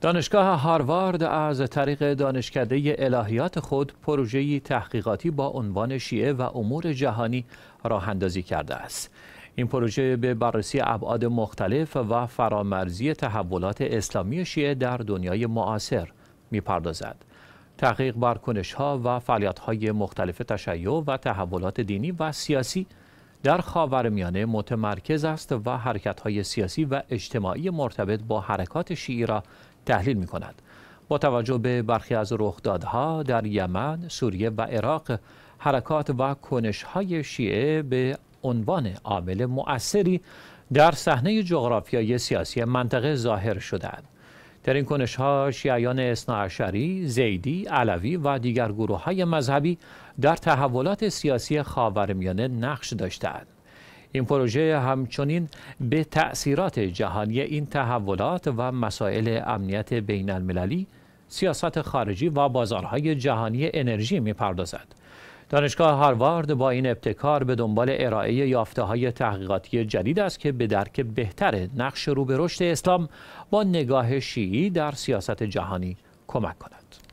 دانشگاه هاروارد از طریق دانشکده الهیات خود پروژه‌ای تحقیقاتی با عنوان شیعه و امور جهانی راه اندازی کرده است. این پروژه به بررسی ابعاد مختلف و فرامرزی تحولات اسلامی شیعه در دنیای معاصر میپردازد. تحقیق بر کنش‌ها و فعالیت‌های مختلف تشیع و تحولات دینی و سیاسی در خاورمیانه متمرکز است و های سیاسی و اجتماعی مرتبط با حرکات شیعی را تحلیل کند. با توجه به برخی از رخدادها در یمن، سوریه و عراق حرکات و های شیعه به عنوان عامل مؤثری در صحنه جغرافیایی سیاسی منطقه ظاهر شدند. در این کنش ها شیعیان اصناعشری، زیدی، علوی و دیگر گروه های مذهبی در تحولات سیاسی خاورمیانه نقش داشتند. این پروژه همچنین به تأثیرات جهانی این تحولات و مسائل امنیت بین المللی، سیاست خارجی و بازارهای جهانی انرژی می پردازد. دانشگاه هاروارد با این ابتکار به دنبال ارائه یافته های تحقیقاتی جدید است که به درک بهتر نقش رو اسلام با نگاه شیعی در سیاست جهانی کمک کند.